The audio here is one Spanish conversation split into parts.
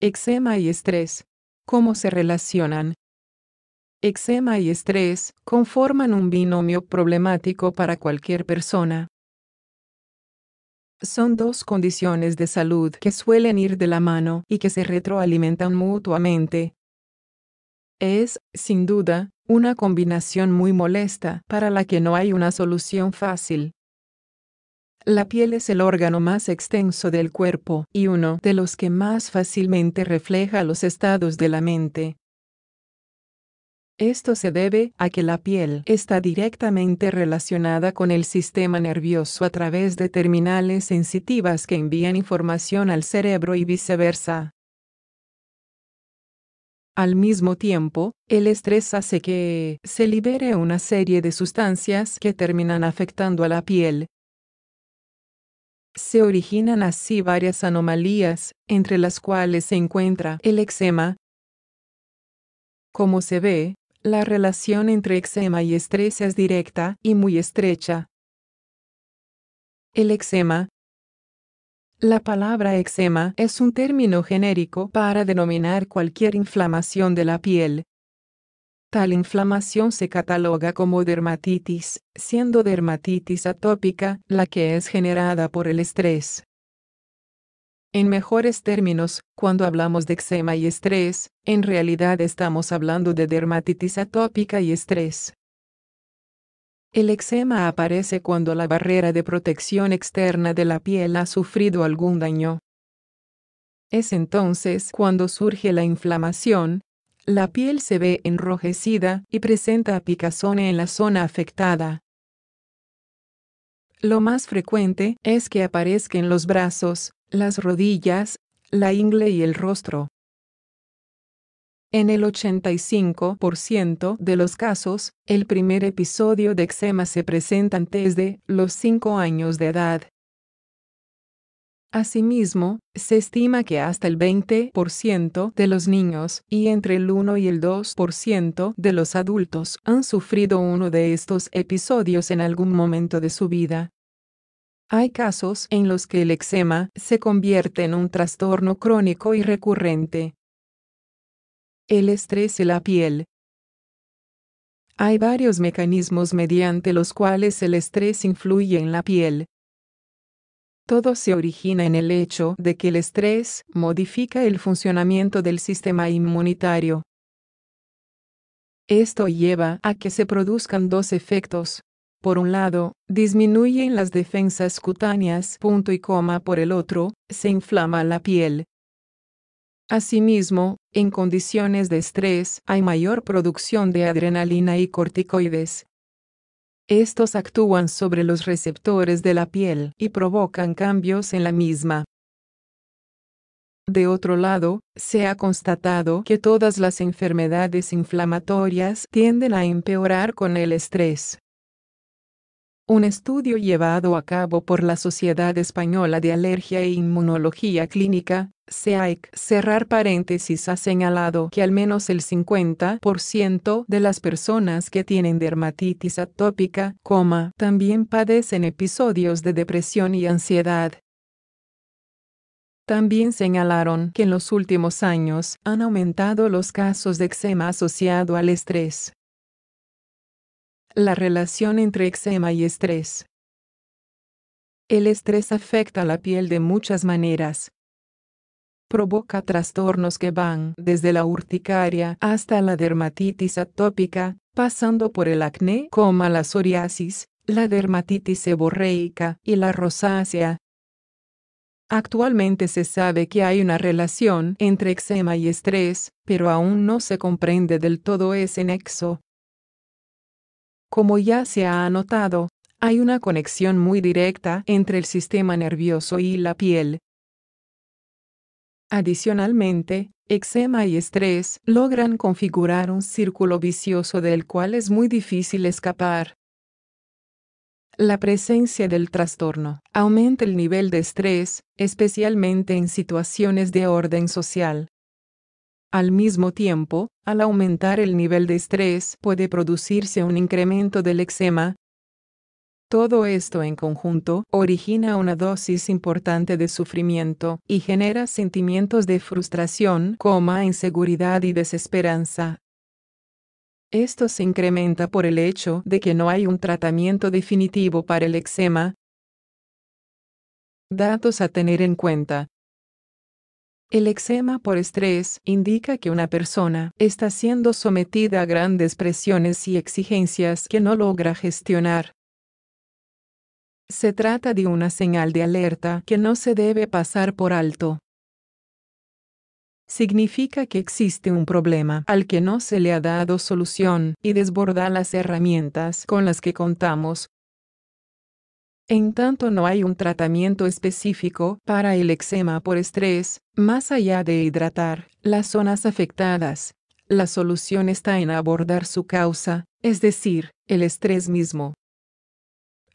Eczema y estrés. ¿Cómo se relacionan? Eczema y estrés conforman un binomio problemático para cualquier persona. Son dos condiciones de salud que suelen ir de la mano y que se retroalimentan mutuamente. Es, sin duda, una combinación muy molesta para la que no hay una solución fácil. La piel es el órgano más extenso del cuerpo y uno de los que más fácilmente refleja los estados de la mente. Esto se debe a que la piel está directamente relacionada con el sistema nervioso a través de terminales sensitivas que envían información al cerebro y viceversa. Al mismo tiempo, el estrés hace que se libere una serie de sustancias que terminan afectando a la piel. Se originan así varias anomalías, entre las cuales se encuentra el eczema. Como se ve, la relación entre eczema y estrés es directa y muy estrecha. El eczema, la palabra eczema es un término genérico para denominar cualquier inflamación de la piel. Tal inflamación se cataloga como dermatitis, siendo dermatitis atópica la que es generada por el estrés. En mejores términos, cuando hablamos de eczema y estrés, en realidad estamos hablando de dermatitis atópica y estrés. El eczema aparece cuando la barrera de protección externa de la piel ha sufrido algún daño. Es entonces cuando surge la inflamación, la piel se ve enrojecida y presenta picazón en la zona afectada. Lo más frecuente es que aparezcan los brazos, las rodillas, la ingle y el rostro. En el 85% de los casos, el primer episodio de eczema se presenta antes de los 5 años de edad. Asimismo, se estima que hasta el 20% de los niños y entre el 1 y el 2% de los adultos han sufrido uno de estos episodios en algún momento de su vida. Hay casos en los que el eczema se convierte en un trastorno crónico y recurrente el estrés en la piel. Hay varios mecanismos mediante los cuales el estrés influye en la piel. Todo se origina en el hecho de que el estrés modifica el funcionamiento del sistema inmunitario. Esto lleva a que se produzcan dos efectos. Por un lado, disminuyen las defensas cutáneas punto y coma por el otro, se inflama la piel. Asimismo, en condiciones de estrés hay mayor producción de adrenalina y corticoides. Estos actúan sobre los receptores de la piel y provocan cambios en la misma. De otro lado, se ha constatado que todas las enfermedades inflamatorias tienden a empeorar con el estrés. Un estudio llevado a cabo por la Sociedad Española de Alergia e Inmunología Clínica, SEAIC, cerrar paréntesis ha señalado que al menos el 50% de las personas que tienen dermatitis atópica, coma, también padecen episodios de depresión y ansiedad. También señalaron que en los últimos años han aumentado los casos de eczema asociado al estrés. La relación entre eczema y estrés. El estrés afecta la piel de muchas maneras. Provoca trastornos que van desde la urticaria hasta la dermatitis atópica, pasando por el acné, como la psoriasis, la dermatitis seborreica y la rosácea. Actualmente se sabe que hay una relación entre eczema y estrés, pero aún no se comprende del todo ese nexo. Como ya se ha anotado, hay una conexión muy directa entre el sistema nervioso y la piel. Adicionalmente, eczema y estrés logran configurar un círculo vicioso del cual es muy difícil escapar. La presencia del trastorno aumenta el nivel de estrés, especialmente en situaciones de orden social. Al mismo tiempo, al aumentar el nivel de estrés puede producirse un incremento del eczema. Todo esto en conjunto origina una dosis importante de sufrimiento y genera sentimientos de frustración, coma, inseguridad y desesperanza. Esto se incrementa por el hecho de que no hay un tratamiento definitivo para el eczema. Datos a tener en cuenta. El eczema por estrés indica que una persona está siendo sometida a grandes presiones y exigencias que no logra gestionar. Se trata de una señal de alerta que no se debe pasar por alto. Significa que existe un problema al que no se le ha dado solución y desborda las herramientas con las que contamos en tanto no hay un tratamiento específico para el eczema por estrés, más allá de hidratar las zonas afectadas. La solución está en abordar su causa, es decir, el estrés mismo.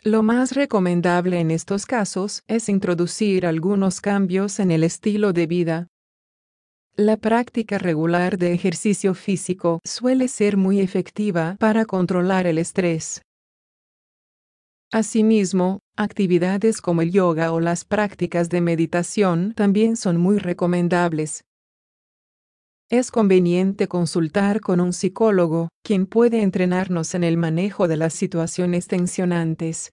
Lo más recomendable en estos casos es introducir algunos cambios en el estilo de vida. La práctica regular de ejercicio físico suele ser muy efectiva para controlar el estrés. Asimismo, actividades como el yoga o las prácticas de meditación también son muy recomendables. Es conveniente consultar con un psicólogo, quien puede entrenarnos en el manejo de las situaciones tensionantes.